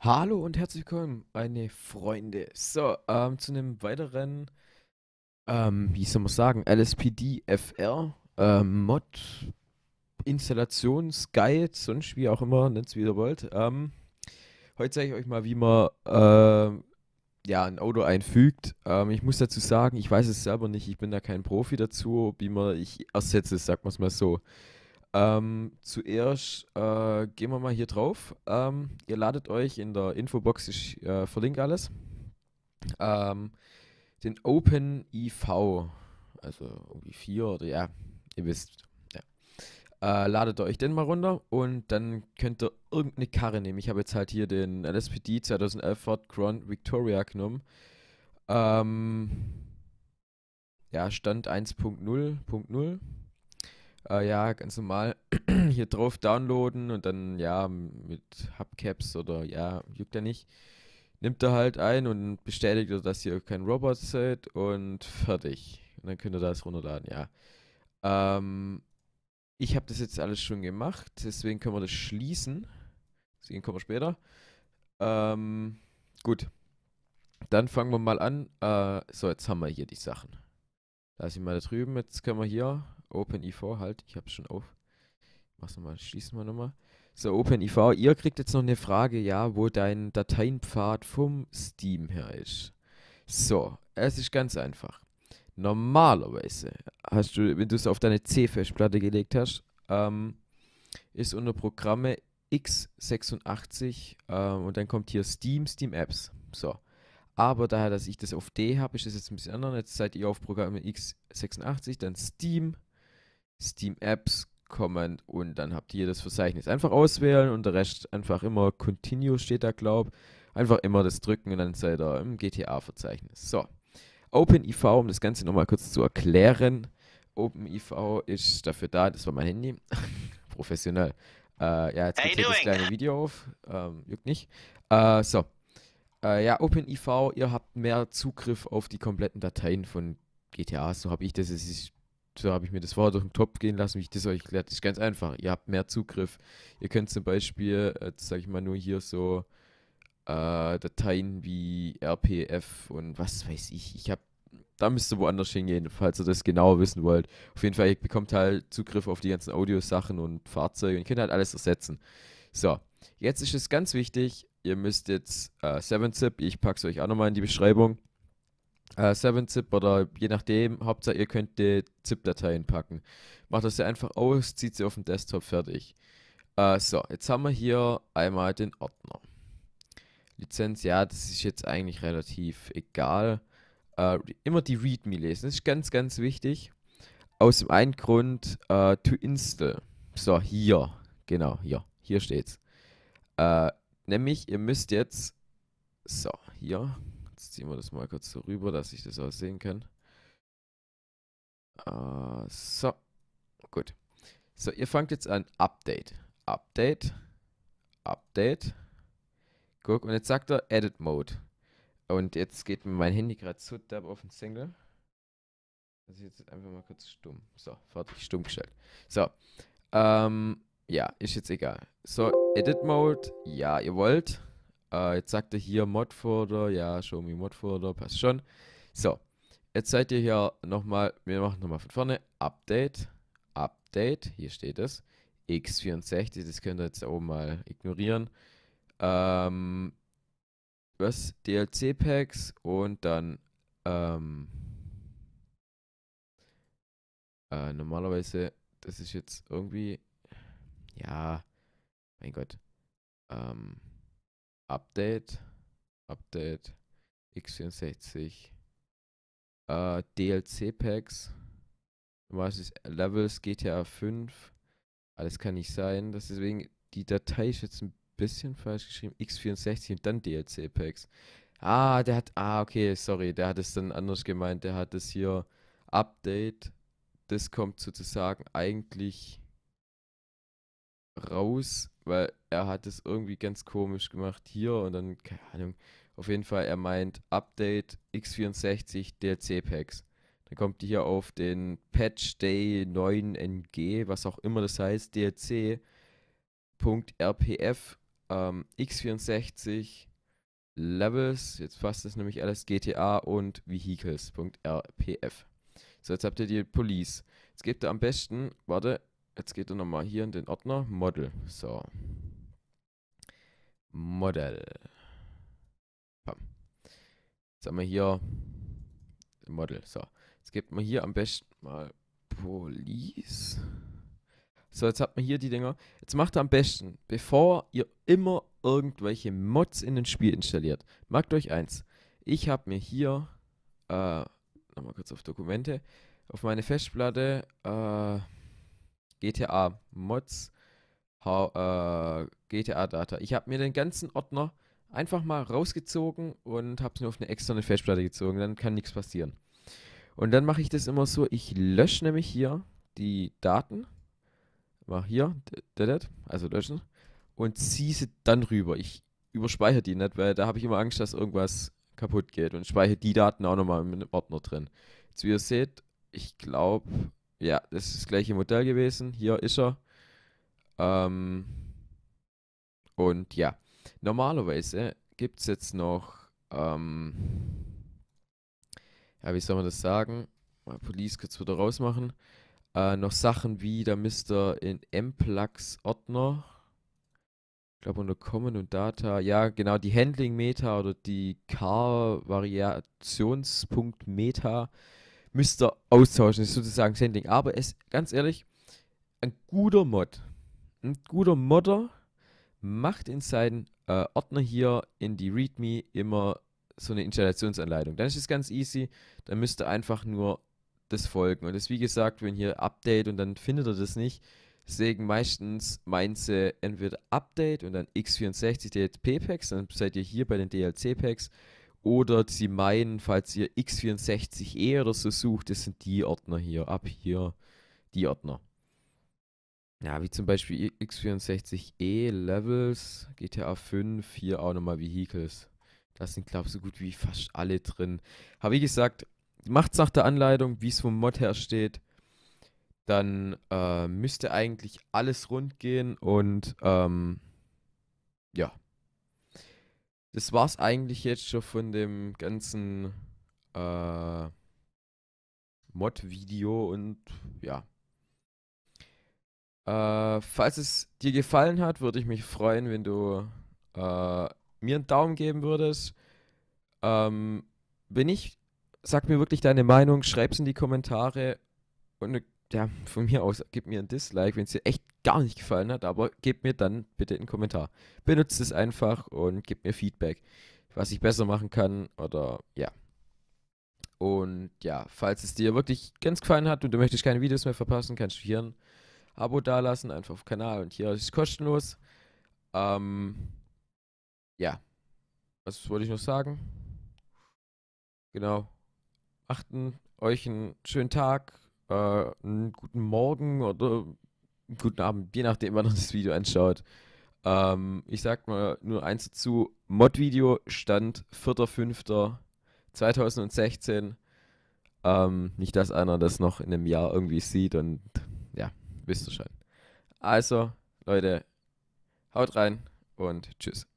Hallo und herzlich willkommen, meine Freunde. So, ähm, zu einem weiteren, ähm, wie soll man sagen, LSPDFR fr ähm, Mod Installationsguide, sonst wie auch immer, nennt es wie ihr wollt. Ähm, heute zeige ich euch mal, wie man äh, ja, ein Auto einfügt. Ähm, ich muss dazu sagen, ich weiß es selber nicht, ich bin da kein Profi dazu, wie man, ich ersetze es, sagt man es mal so. Ähm, zuerst äh, gehen wir mal hier drauf. Ähm, ihr ladet euch in der Infobox, ich äh, verlinke alles, ähm, den Open IV, also irgendwie 4 oder ja, ihr wisst, äh, ladet euch den mal runter und dann könnt ihr irgendeine Karre nehmen. Ich habe jetzt halt hier den LSPD 2011 Ford Grand Victoria genommen. Ähm, ja, Stand 1.0.0. Äh, ja, ganz normal. hier drauf downloaden und dann, ja, mit Hubcaps oder ja, juckt er nicht. Nimmt er halt ein und bestätigt, dass ihr kein Robot seid und fertig. Und dann könnt ihr das runterladen, ja. Ähm, ich habe das jetzt alles schon gemacht, deswegen können wir das schließen. Deswegen kommen wir später. Ähm, gut. Dann fangen wir mal an. Äh, so, jetzt haben wir hier die Sachen. Lass ich mal da drüben. Jetzt können wir hier OpenIV halt. Ich habe es schon auf. Mach's nochmal, schließen wir nochmal. So, OpenIV, ihr kriegt jetzt noch eine Frage, ja, wo dein Dateienpfad vom Steam her ist. So, es ist ganz einfach. Normalerweise hast du, wenn du es auf deine C-Festplatte gelegt hast, ähm, ist unter Programme x86 ähm, und dann kommt hier Steam, Steam Apps. So. Aber daher, dass ich das auf D habe, ist das jetzt ein bisschen anders. Jetzt seid ihr auf Programme x86, dann Steam, Steam Apps, kommen und dann habt ihr das Verzeichnis. Einfach auswählen und der Rest einfach immer Continue steht da, glaub. Einfach immer das drücken und dann seid ihr im GTA-Verzeichnis. So. OpenIV, um das Ganze nochmal kurz zu erklären. OpenIV ist dafür da, das war mein Handy, professionell. Äh, ja, jetzt geht hier das kleine Video auf, ähm, juckt nicht. Äh, so, äh, ja, OpenIV, ihr habt mehr Zugriff auf die kompletten Dateien von GTA, so habe ich das, es ist so habe ich mir das vorher durch den Topf gehen lassen, wie ich das euch erklärt. Das ist ganz einfach. Ihr habt mehr Zugriff. Ihr könnt zum Beispiel, äh, sage ich mal nur hier so äh, Dateien wie RPF und was weiß ich. Ich habe da müsst ihr woanders hingehen, falls ihr das genau wissen wollt. Auf jeden Fall, ihr bekommt halt Zugriff auf die ganzen Audiosachen und Fahrzeuge und könnt halt alles ersetzen. So, jetzt ist es ganz wichtig, ihr müsst jetzt 7-Zip, äh, ich packe es euch auch nochmal in die Beschreibung, 7-Zip äh, oder je nachdem, Hauptsache ihr könnt die ZIP-Dateien packen. Macht das ja einfach aus, zieht sie auf dem Desktop fertig. Äh, so, jetzt haben wir hier einmal den Ordner. Lizenz, ja, das ist jetzt eigentlich relativ egal. Äh, immer die README lesen, das ist ganz, ganz wichtig. Aus dem einen Grund, äh, to install. So, hier, genau, hier, hier steht's. Äh, nämlich, ihr müsst jetzt, so, hier, jetzt ziehen wir das mal kurz so rüber, dass ich das auch sehen kann. Uh, so, gut. So, ihr fangt jetzt an. Update, Update, Update. Guck, und jetzt sagt er Edit Mode. Und jetzt geht mir mein Handy gerade zu derb auf den Single. Das ist jetzt einfach mal kurz stumm. So, fertig, stumm gestellt. So, ähm, ja, ist jetzt egal. So, Edit Mode, ja, ihr wollt. Äh, jetzt sagt er hier Mod Folder, ja, Show Me Mod Folder, passt schon. So, jetzt seid ihr hier nochmal, wir machen nochmal von vorne, Update, Update, hier steht es, x64, das könnt ihr jetzt oben mal ignorieren. Ähm, was? DLC-Packs und dann ähm, äh, normalerweise, das ist jetzt irgendwie, ja, mein Gott, ähm, Update, Update, X64, äh, DLC-Packs, was ist Levels, GTA 5, alles kann nicht sein, das deswegen, die Datei ist jetzt ein bisschen falsch geschrieben. X64 und dann DLC Packs. Ah, der hat. Ah, okay, sorry. Der hat es dann anders gemeint. Der hat es hier Update. Das kommt sozusagen eigentlich raus, weil er hat es irgendwie ganz komisch gemacht hier und dann, keine Ahnung. Auf jeden Fall, er meint Update X64 DLC Packs. Dann kommt die hier auf den Patch Day 9NG, was auch immer das heißt, DLC.rpf ähm, X64, Levels, jetzt fasst es nämlich alles GTA und Vehicles.rpf. So, jetzt habt ihr die Police. Jetzt gebt ihr am besten, warte, jetzt geht ihr nochmal hier in den Ordner Model. So. Model. Bam. Jetzt haben wir hier Model. So. Jetzt gebt man hier am besten mal Police. So, jetzt habt man hier die Dinger. Jetzt macht ihr am besten, bevor ihr immer irgendwelche Mods in ein Spiel installiert, merkt euch eins. Ich habe mir hier, äh, nochmal kurz auf Dokumente, auf meine Festplatte äh, GTA Mods, how, äh, GTA Data. Ich habe mir den ganzen Ordner einfach mal rausgezogen und habe es nur auf eine externe Festplatte gezogen. Dann kann nichts passieren. Und dann mache ich das immer so, ich lösche nämlich hier die Daten mach hier, Dead, also löschen und ziehe sie dann rüber. Ich überspeichere die nicht, weil da habe ich immer Angst, dass irgendwas kaputt geht und speichere die Daten auch nochmal im Ordner drin. Jetzt wie ihr seht, ich glaube, ja, das ist das gleiche Modell gewesen. Hier ist er. Ähm, und ja, normalerweise gibt es jetzt noch, ähm, ja, wie soll man das sagen? Mal Police kurz wieder rausmachen. Äh, noch Sachen wie, da müsst ihr in mplax Ordner, ich glaube unter Common und Data, ja genau, die Handling-Meta oder die Car-Variationspunkt-Meta müsst ihr austauschen, ist sozusagen das Handling. Aber es, ganz ehrlich, ein guter Mod, ein guter Modder macht in seinen äh, Ordner hier in die README immer so eine Installationsanleitung. Dann ist es ganz easy, dann müsst ihr einfach nur das folgen. Und das, wie gesagt, wenn hier Update und dann findet er das nicht. Deswegen meistens meint sie entweder Update und dann X64 DLP-Packs, dann seid ihr hier bei den DLC-Packs. Oder sie meinen, falls ihr X64E oder so sucht, das sind die Ordner hier, ab hier, die Ordner. Ja, wie zum Beispiel X64E, Levels, GTA 5, hier auch nochmal Vehicles. Das sind, glaube ich, so gut wie fast alle drin. Aber wie gesagt, macht es nach der Anleitung, wie es vom Mod her steht, dann äh, müsste eigentlich alles rund gehen und ähm, ja. Das war es eigentlich jetzt schon von dem ganzen äh, Mod-Video und ja. Äh, falls es dir gefallen hat, würde ich mich freuen, wenn du äh, mir einen Daumen geben würdest. Ähm, wenn nicht, sag mir wirklich deine Meinung, schreib's in die Kommentare und äh, ja, von mir aus, gib mir ein Dislike, wenn es dir echt gar nicht gefallen hat, aber gib mir dann bitte einen Kommentar. Benutzt es einfach und gib mir Feedback, was ich besser machen kann oder ja. Und ja, falls es dir wirklich ganz gefallen hat und du möchtest keine Videos mehr verpassen, kannst du hier ein Abo dalassen, einfach auf Kanal und hier ist es kostenlos. Ähm, ja, was wollte ich noch sagen? Genau achten. Euch einen schönen Tag, äh, einen guten Morgen oder einen guten Abend, je nachdem, wann ihr das Video anschaut. Ähm, ich sag mal nur eins dazu: Mod-Video stand 4.5.2016. Ähm, nicht, dass einer das noch in einem Jahr irgendwie sieht und ja, wisst ihr schon. Also, Leute, haut rein und tschüss.